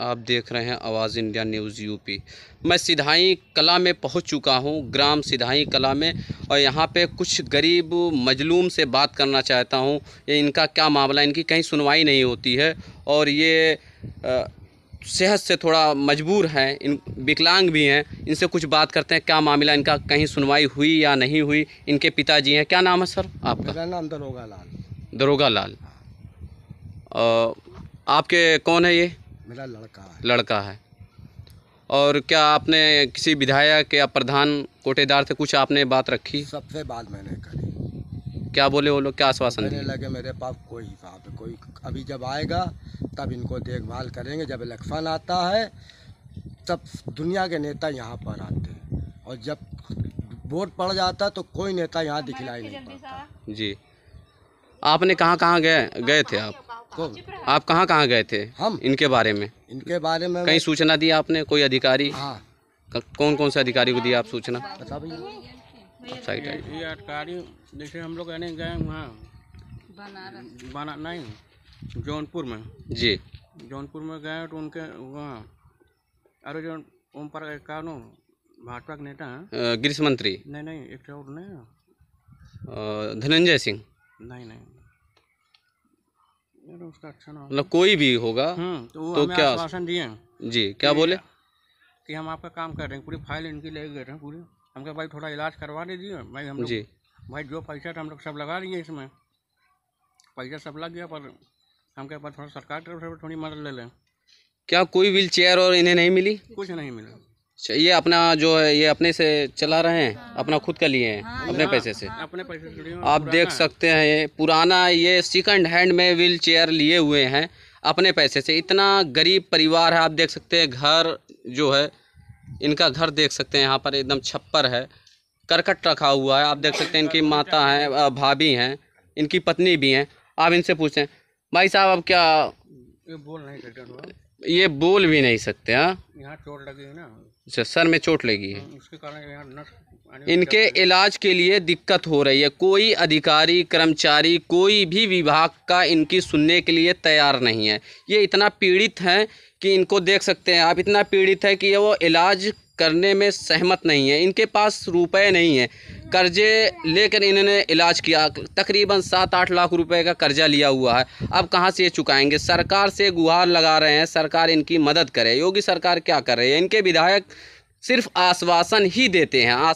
आप देख रहे हैं आवाज़ इंडिया न्यूज़ यूपी मैं सिधाई कला में पहुंच चुका हूं ग्राम सिधाई कला में और यहां पे कुछ गरीब मजलूम से बात करना चाहता हूं ये इनका क्या मामला इनकी कहीं सुनवाई नहीं होती है और ये सेहत से थोड़ा मजबूर हैं इन विकलांग भी हैं इनसे कुछ बात करते हैं क्या मामला इनका कहीं सुनवाई हुई या नहीं हुई इनके पिताजी हैं क्या नाम है सर आपका नाम दरोगा लाल दरोगा लाल आपके कौन है ये मेरा लड़का है लड़का है और क्या आपने किसी विधायक या प्रधान कोटेदार से कुछ आपने बात रखी सबसे बात मैंने करी क्या बोले वो लोग क्या आश्वासन देने लगे मेरे पास कोई बात कोई अभी जब आएगा तब इनको देखभाल करेंगे जब इलेक्शन आता है तब दुनिया के नेता यहाँ पर आते हैं और जब वोट पड़ जाता तो कोई नेता यहाँ दिखलाई नहीं पड़ता जी आपने कहाँ कहाँ गए गए थे आप आप कहाँ कहाँ गए थे हम इनके बारे में इनके बारे में कहीं सूचना दी आपने कोई अधिकारी हाँ। कौन कौन से अधिकारी को दिया आप सूचना अधिकारी जैसे हम लोग यानी गए वहाँ बना नहीं जौनपुर में जी जौनपुर में गए तो उनके वहाँ अरे जो ओम पर कानू भाजपा के नेता गृह मंत्री नहीं नहीं एक और नहीं धनंजय सिंह नहीं नहीं अच्छा ना मतलब कोई भी होगा हम्म, तो, तो क्या जी क्या बोले कि हम आपका काम कर रहे हैं पूरी फाइल इनकी ले गए हैं पूरी हम भाई थोड़ा इलाज करवा दीजिए भाई हम जी भाई जो पैसा था हम लोग सब लगा दिए इसमें पैसा सब लग गया पर हम कह थोड़ा सरकार की तरफ से थोड़ी मदद ले लें क्या कोई व्हील चेयर और इन्हें नहीं मिली कुछ नहीं मिला अच्छा ये अपना जो है ये अपने से चला रहे हैं हाँ। अपना खुद का लिए हैं हाँ। अपने पैसे से अपने पैसे से आप देख सकते हैं पुराना ये सेकंड हैंड में व्हील चेयर लिए हुए हैं अपने पैसे से इतना गरीब परिवार है आप देख सकते हैं घर जो है इनका घर देख सकते हैं यहाँ पर एकदम छप्पर है करकट रखा हुआ है आप देख सकते हैं इनकी माता हैं भाभी हैं इनकी पत्नी भी हैं आप इनसे पूछें भाई साहब अब क्या बोल नहीं ये बोल भी नहीं सकते हाँ यहाँ चोट लगी है ना अच्छा सर में चोट लगी है हाँ, उसके कारण इनके इलाज के लिए दिक्कत हो रही है कोई अधिकारी कर्मचारी कोई भी विभाग का इनकी सुनने के लिए तैयार नहीं है ये इतना पीड़ित हैं कि इनको देख सकते हैं आप इतना पीड़ित है कि ये वो इलाज करने में सहमत नहीं है इनके पास रुपए नहीं है कर्जे लेकर इन्होंने इलाज किया तकरीबन सात आठ लाख रुपए का कर्जा लिया हुआ है अब कहाँ से ये चुकाएंगे सरकार से गुहार लगा रहे हैं सरकार इनकी मदद करे योगी सरकार क्या कर रही है इनके विधायक सिर्फ आश्वासन ही देते हैं